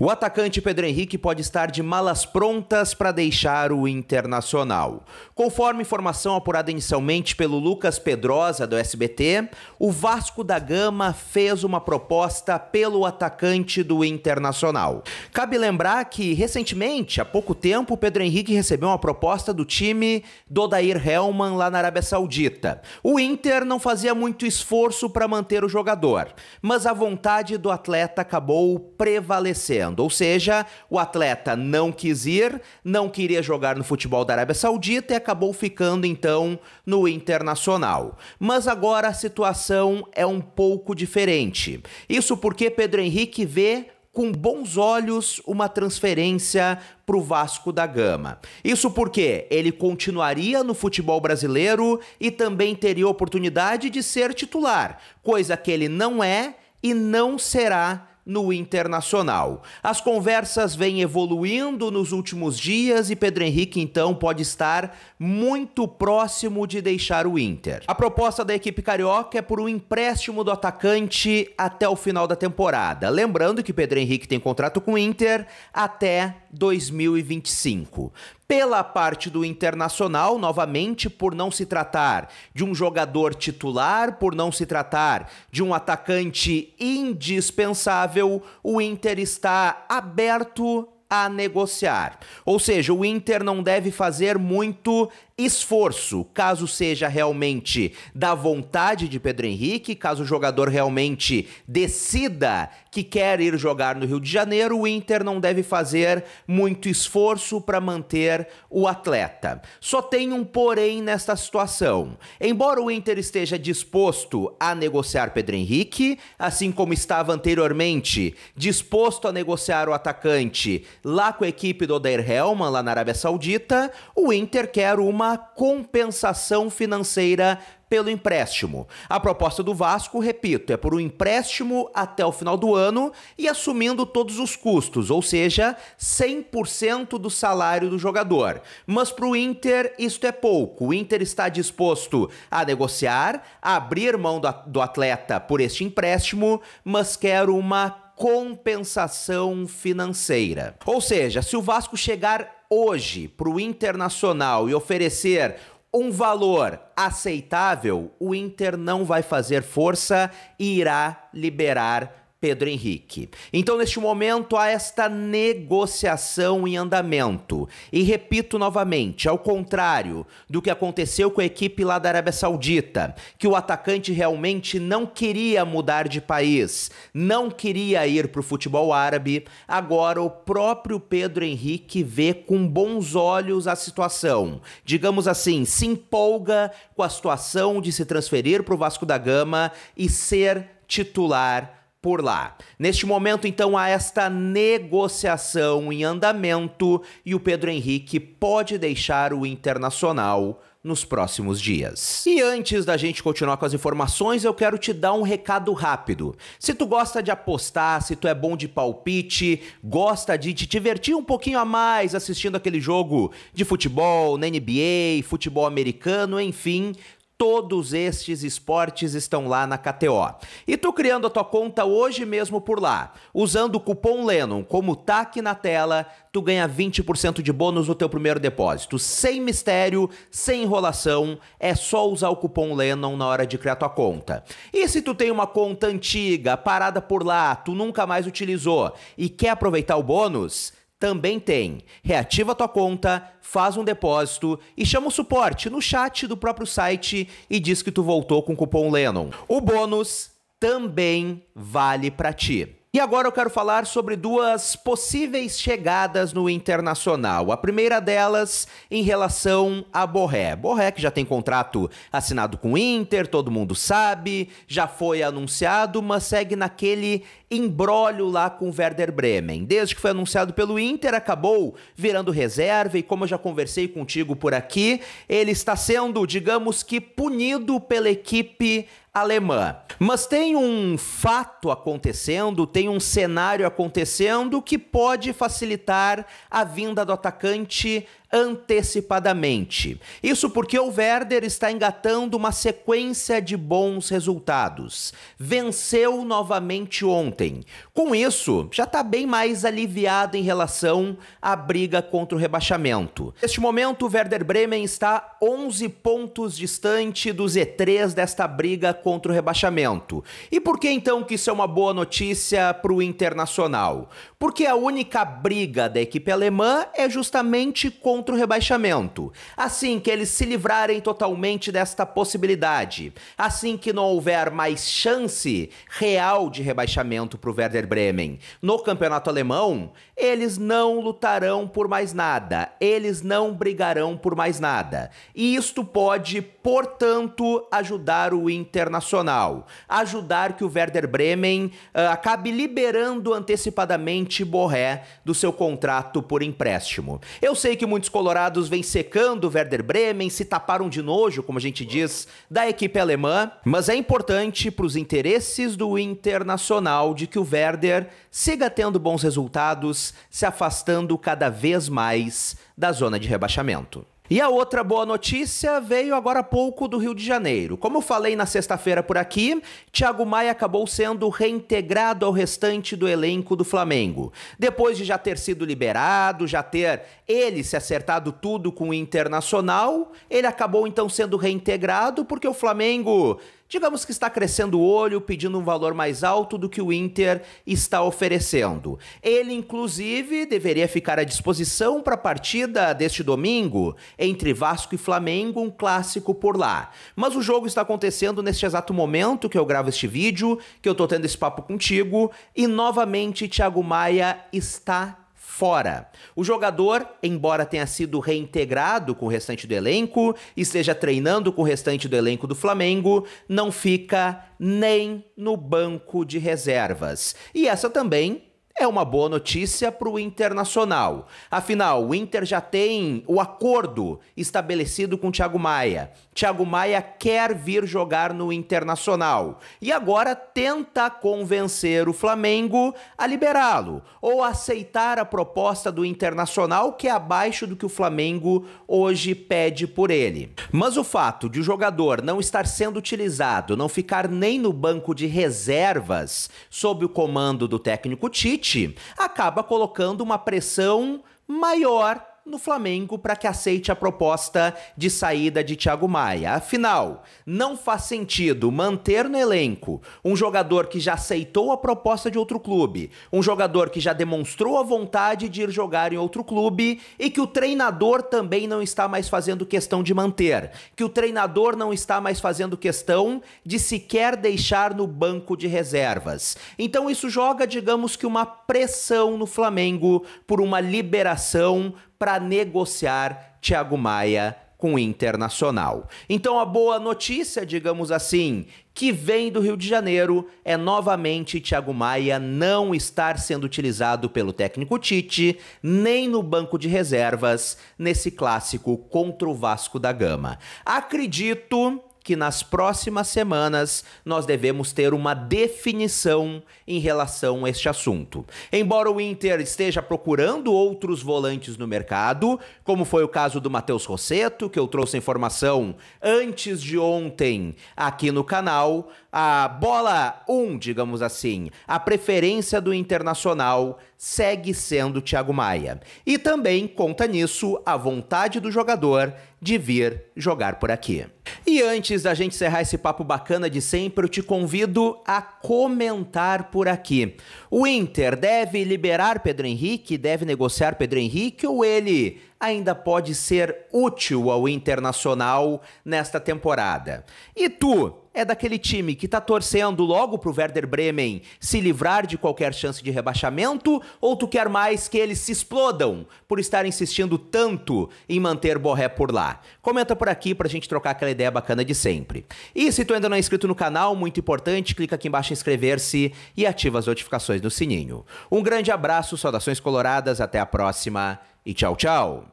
O atacante Pedro Henrique pode estar de malas prontas para deixar o Internacional. Conforme informação apurada inicialmente pelo Lucas Pedrosa do SBT, o Vasco da Gama fez uma proposta pelo atacante do Internacional. Cabe lembrar que recentemente, há pouco tempo, Pedro Henrique recebeu uma proposta do time do Dair Hellman lá na Arábia Saudita. O Inter não fazia muito esforço para manter o jogador, mas a vontade do atleta acabou prevalecendo. Ou seja, o atleta não quis ir, não queria jogar no futebol da Arábia Saudita e acabou ficando então no Internacional. Mas agora a situação é um pouco diferente. Isso porque Pedro Henrique vê com bons olhos uma transferência para o Vasco da Gama. Isso porque ele continuaria no futebol brasileiro e também teria oportunidade de ser titular, coisa que ele não é e não será no internacional. As conversas vêm evoluindo nos últimos dias e Pedro Henrique então pode estar muito próximo de deixar o Inter. A proposta da equipe carioca é por um empréstimo do atacante até o final da temporada. Lembrando que Pedro Henrique tem contrato com o Inter até 2025. Pela parte do Internacional, novamente, por não se tratar de um jogador titular, por não se tratar de um atacante indispensável, o Inter está aberto a negociar. Ou seja, o Inter não deve fazer muito esforço, caso seja realmente da vontade de Pedro Henrique, caso o jogador realmente decida que quer ir jogar no Rio de Janeiro, o Inter não deve fazer muito esforço para manter o atleta. Só tem um porém nesta situação. Embora o Inter esteja disposto a negociar Pedro Henrique, assim como estava anteriormente disposto a negociar o atacante lá com a equipe do Odair Helman, lá na Arábia Saudita, o Inter quer uma uma compensação financeira pelo empréstimo. A proposta do Vasco, repito, é por um empréstimo até o final do ano e assumindo todos os custos, ou seja, 100% do salário do jogador. Mas para o Inter, isto é pouco. O Inter está disposto a negociar, a abrir mão do atleta por este empréstimo, mas quer uma compensação financeira. Ou seja, se o Vasco chegar hoje para o Internacional e oferecer um valor aceitável, o Inter não vai fazer força e irá liberar Pedro Henrique. Então, neste momento, há esta negociação em andamento. E repito novamente, ao contrário do que aconteceu com a equipe lá da Arábia Saudita, que o atacante realmente não queria mudar de país, não queria ir para o futebol árabe, agora o próprio Pedro Henrique vê com bons olhos a situação. Digamos assim, se empolga com a situação de se transferir para o Vasco da Gama e ser titular por lá. Neste momento, então, há esta negociação em andamento e o Pedro Henrique pode deixar o Internacional nos próximos dias. E antes da gente continuar com as informações, eu quero te dar um recado rápido. Se tu gosta de apostar, se tu é bom de palpite, gosta de te divertir um pouquinho a mais assistindo aquele jogo de futebol, na NBA, futebol americano, enfim, Todos estes esportes estão lá na KTO. E tu criando a tua conta hoje mesmo por lá, usando o cupom Lennon, como tá aqui na tela, tu ganha 20% de bônus no teu primeiro depósito. Sem mistério, sem enrolação, é só usar o cupom Lennon na hora de criar tua conta. E se tu tem uma conta antiga, parada por lá, tu nunca mais utilizou e quer aproveitar o bônus, também tem. Reativa tua conta, faz um depósito e chama o suporte no chat do próprio site e diz que tu voltou com o cupom Lennon. O bônus também vale para ti. E agora eu quero falar sobre duas possíveis chegadas no internacional. A primeira delas em relação a Borré. Borré, que já tem contrato assinado com o Inter, todo mundo sabe, já foi anunciado, mas segue naquele embrólio lá com o Werder Bremen. Desde que foi anunciado pelo Inter, acabou virando reserva e como eu já conversei contigo por aqui, ele está sendo, digamos que, punido pela equipe alemã. Mas tem um fato acontecendo, tem um cenário acontecendo que pode facilitar a vinda do atacante antecipadamente. Isso porque o Werder está engatando uma sequência de bons resultados. Venceu novamente ontem. Com isso, já está bem mais aliviado em relação à briga contra o rebaixamento. Neste momento, o Werder Bremen está 11 pontos distante do Z3 desta briga contra contra o rebaixamento. E por que então que isso é uma boa notícia para o Internacional? Porque a única briga da equipe alemã é justamente contra o rebaixamento. Assim que eles se livrarem totalmente desta possibilidade, assim que não houver mais chance real de rebaixamento para o Werder Bremen no campeonato alemão, eles não lutarão por mais nada, eles não brigarão por mais nada. E isto pode, portanto, ajudar o Internacional, ajudar que o Werder Bremen uh, acabe liberando antecipadamente Vicente Borré do seu contrato por empréstimo. Eu sei que muitos colorados vêm secando o Werder Bremen, se taparam de nojo, como a gente diz, da equipe alemã, mas é importante para os interesses do Internacional de que o Werder siga tendo bons resultados, se afastando cada vez mais da zona de rebaixamento. E a outra boa notícia veio agora há pouco do Rio de Janeiro. Como falei na sexta-feira por aqui, Thiago Maia acabou sendo reintegrado ao restante do elenco do Flamengo. Depois de já ter sido liberado, já ter ele se acertado tudo com o Internacional, ele acabou então sendo reintegrado porque o Flamengo digamos que está crescendo o olho, pedindo um valor mais alto do que o Inter está oferecendo. Ele, inclusive, deveria ficar à disposição para a partida deste domingo entre Vasco e Flamengo, um clássico por lá. Mas o jogo está acontecendo neste exato momento que eu gravo este vídeo, que eu estou tendo esse papo contigo, e novamente Thiago Maia está fora. O jogador, embora tenha sido reintegrado com o restante do elenco e esteja treinando com o restante do elenco do Flamengo, não fica nem no banco de reservas. E essa também é uma boa notícia para o Internacional. Afinal, o Inter já tem o acordo estabelecido com o Thiago Maia. Thiago Maia quer vir jogar no Internacional e agora tenta convencer o Flamengo a liberá-lo ou aceitar a proposta do Internacional que é abaixo do que o Flamengo hoje pede por ele. Mas o fato de o jogador não estar sendo utilizado, não ficar nem no banco de reservas sob o comando do técnico Tite acaba colocando uma pressão maior no Flamengo para que aceite a proposta de saída de Thiago Maia. Afinal, não faz sentido manter no elenco um jogador que já aceitou a proposta de outro clube, um jogador que já demonstrou a vontade de ir jogar em outro clube e que o treinador também não está mais fazendo questão de manter, que o treinador não está mais fazendo questão de sequer deixar no banco de reservas. Então isso joga, digamos que uma pressão no Flamengo por uma liberação para negociar Thiago Maia com o Internacional. Então a boa notícia, digamos assim, que vem do Rio de Janeiro é novamente Thiago Maia não estar sendo utilizado pelo técnico Tite, nem no banco de reservas nesse clássico contra o Vasco da Gama. Acredito que nas próximas semanas nós devemos ter uma definição em relação a este assunto. Embora o Inter esteja procurando outros volantes no mercado, como foi o caso do Matheus Rosseto, que eu trouxe informação antes de ontem aqui no canal, a bola 1, um, digamos assim, a preferência do Internacional segue sendo Thiago Maia. E também conta nisso a vontade do jogador de vir jogar por aqui. E antes da gente encerrar esse papo bacana de sempre, eu te convido a comentar por aqui. O Inter deve liberar Pedro Henrique, deve negociar Pedro Henrique ou ele ainda pode ser útil ao Internacional nesta temporada. E tu, é daquele time que tá torcendo logo pro Werder Bremen se livrar de qualquer chance de rebaixamento ou tu quer mais que eles se explodam por estar insistindo tanto em manter Borré por lá? Comenta por aqui pra gente trocar aquela ideia bacana de sempre. E se tu ainda não é inscrito no canal, muito importante, clica aqui embaixo em inscrever-se e ativa as notificações no sininho. Um grande abraço, saudações coloradas, até a próxima. y chao chao.